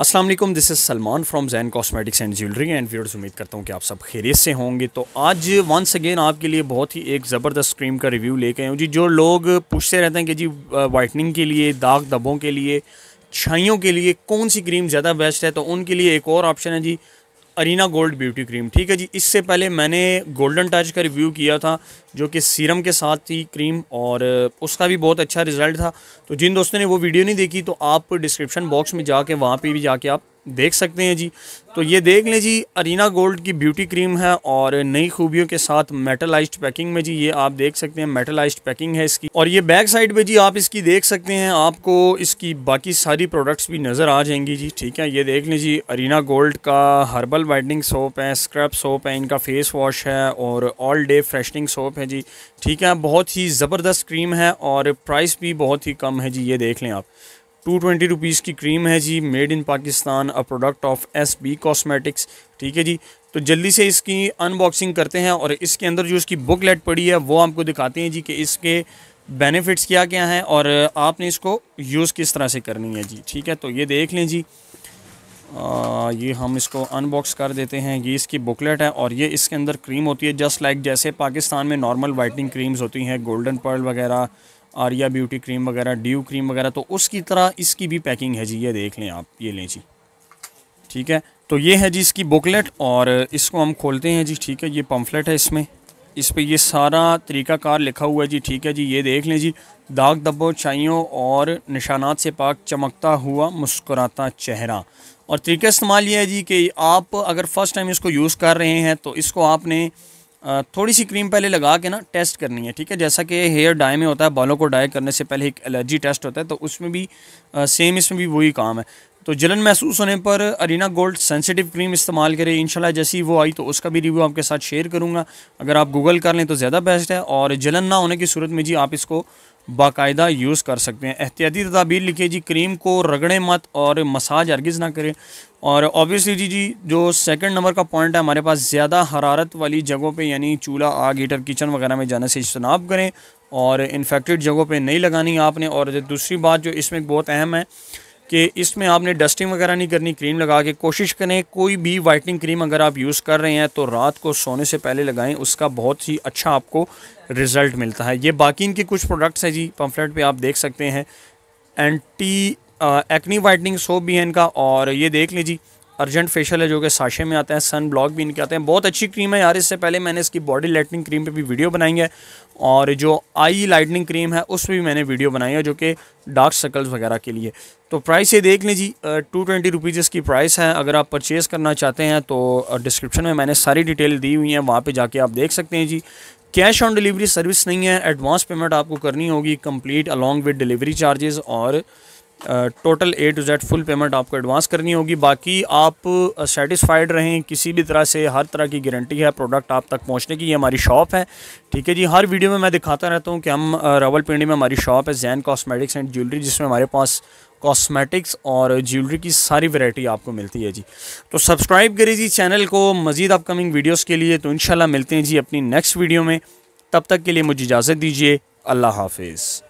Aslam this is Salman from Jain cosmetics and jewellery and viewers उम्मीद करता हूँ कि आप सब खैरियत से होंगे तो आज वंस अगेन आपके लिए बहुत ही एक ज़बरदस्त क्रीम का रिव्यू लेके आए हूँ जी जो लोग पूछते रहते हैं कि जी वाइटनिंग के लिए दाग दबों के लिए छाइयों के लिए कौन सी क्रीम ज़्यादा बेस्ट है तो उनके लिए एक और ऑप्शन है जी अरीना गोल्ड ब्यूटी क्रीम ठीक है जी इससे पहले मैंने गोल्डन टच का रिव्यू किया था जो कि सीरम के साथ थी क्रीम और उसका भी बहुत अच्छा रिजल्ट था तो जिन दोस्तों ने वो वीडियो नहीं देखी तो आप डिस्क्रिप्शन बॉक्स में जाके वहाँ पर भी जाके आप देख सकते हैं जी तो ये देख लें जी अरीना गोल्ड की ब्यूटी क्रीम है और नई खूबियों के साथ मेटलाइज्ड पैकिंग में जी ये आप देख सकते हैं मेटलाइज्ड पैकिंग है इसकी और ये बैक साइड पे जी आप इसकी देख सकते हैं आपको इसकी बाकी सारी प्रोडक्ट्स भी नज़र आ जाएंगी जी ठीक है ये देख लें जी अरीना गोल्ड का हर्बल वाइटनिंग सोप है स्क्रब सोप है इनका फेस वॉश है और ऑल डे फ्रेशनिंग सोप है जी ठीक है बहुत ही ज़बरदस्त क्रीम है और प्राइस भी बहुत ही कम है जी ये देख लें आप टू ट्वेंटी रुपीज़ की क्रीम है जी made in Pakistan a product of S B cosmetics ठीक है जी तो जल्दी से इसकी अनबॉक्सिंग करते हैं और इसके अंदर जो इसकी बुकलेट पड़ी है वो आपको दिखाते हैं जी कि इसके बेनिफिट्स क्या क्या हैं और आपने इसको यूज़ किस तरह से करनी है जी ठीक है तो ये देख लें जी आ, ये हम इसको अनबॉक्स कर देते हैं ये इसकी बुकलेट है और ये इसके अंदर क्रीम होती है जस्ट लाइक जैसे पाकिस्तान में नॉर्मल वाइटनिंग क्रीम्स होती हैं गोल्डन पर्ल वगैरह आर्या ब्यूटी क्रीम वगैरह ड्यू क्रीम वगैरह तो उसकी तरह इसकी भी पैकिंग है जी ये देख लें आप ये लें जी ठीक है तो ये है जी इसकी बुकलेट और इसको हम खोलते हैं जी ठीक है ये पम्फलेट है इसमें इस पर ये सारा तरीकाकार लिखा हुआ है जी ठीक है जी ये देख लें जी दाग दबो चाइयों और निशानात से पाक चमकता हुआ मुस्कुराता चेहरा और तरीका इस्तेमाल ये है जी कि आप अगर फ़र्स्ट टाइम इसको यूज़ कर रहे हैं तो इसको आपने थोड़ी सी क्रीम पहले लगा के ना टेस्ट करनी है ठीक है जैसा कि हेयर डाई में होता है बालों को डाई करने से पहले एक एलर्जी टेस्ट होता है तो उसमें भी आ, सेम इसमें भी वही काम है तो जलन महसूस होने पर अरीना गोल्ड सेंसिटिव क्रीम इस्तेमाल करें इंशाल्लाह जैसी वो आई तो उसका भी रिव्यू आपके साथ शेयर करूँगा अगर आप गूगल कर लें तो ज़्यादा बेस्ट है और जलन ना होने की सूरत में जी आप इसको बाकायदा यूज़ कर सकते हैं एहतियाती तदाबीर लिखिए जी क्रीम को रगड़े मत और मसाज हरगिज़ ना करें और ऑब्वियसली जी जी जो सेकंड नंबर का पॉइंट है हमारे पास ज़्यादा हरारत वाली जगहों पे यानी चूल्हा आग हीटर किचन वगैरह में जाने से इजनाब करें और इन्फेक्टेड जगहों पे नहीं लगानी आपने और दूसरी बात जो इसमें बहुत अहम है कि इसमें आपने डस्टिंग वगैरह नहीं करनी क्रीम लगा के कोशिश करें कोई भी वाइटनिंग क्रीम अगर आप यूज़ कर रहे हैं तो रात को सोने से पहले लगाएं उसका बहुत ही अच्छा आपको रिज़ल्ट मिलता है ये बाकी इनके कुछ प्रोडक्ट्स हैं जी पम्फलेट पे आप देख सकते हैं एंटी एक्नी वाइटनिंग सोप भी है इनका और ये देख लीजिए अर्जेंट फेशियल है जो कि साशे में आते हैं सन ब्लॉक भी इनके आते हैं बहुत अच्छी क्रीम है यार इससे पहले मैंने इसकी बॉडी लाइटनिंग क्रीम पे भी वीडियो बनाई है और जो आई लाइटनिंग क्रीम है उस पर भी मैंने वीडियो बनाई है जो कि डार्क सर्कल्स वगैरह के लिए तो प्राइस ये देख लीजिए टू ट्वेंटी रुपीज़ इसकी प्राइस है अगर आप परचेज़ करना चाहते हैं तो डिस्क्रिप्शन में मैंने सारी डिटेल दी हुई है वहाँ पर जाके आप देख सकते हैं जी कैश ऑन डिलीवरी सर्विस नहीं है एडवांस पेमेंट आपको करनी होगी complete along with delivery charges और total A to Z full payment आपको एडवांस करनी होगी बाकी आप सेटिस्फाइड रहें किसी भी तरह से हर तरह की गारंटी है प्रोडक्ट आप तक पहुंचने की ये हमारी शॉप है ठीक है जी हर वीडियो में मैं दिखाता रहता हूं कि हम रावलपिंडी में हमारी शॉप है जैन कॉस्मेटिक्स एंड ज्वेलरी जिसमें हमारे पास कॉस्मेटिक्स और ज्वेलरी की सारी वैरायटी आपको मिलती है जी तो सब्सक्राइब करें जी चैनल को मज़ीद अपकमिंग वीडियोज़ के लिए तो इन मिलते हैं जी अपनी नेक्स्ट वीडियो में तब तक के लिए मुझे इजाज़त दीजिए अल्लाह हाफिज़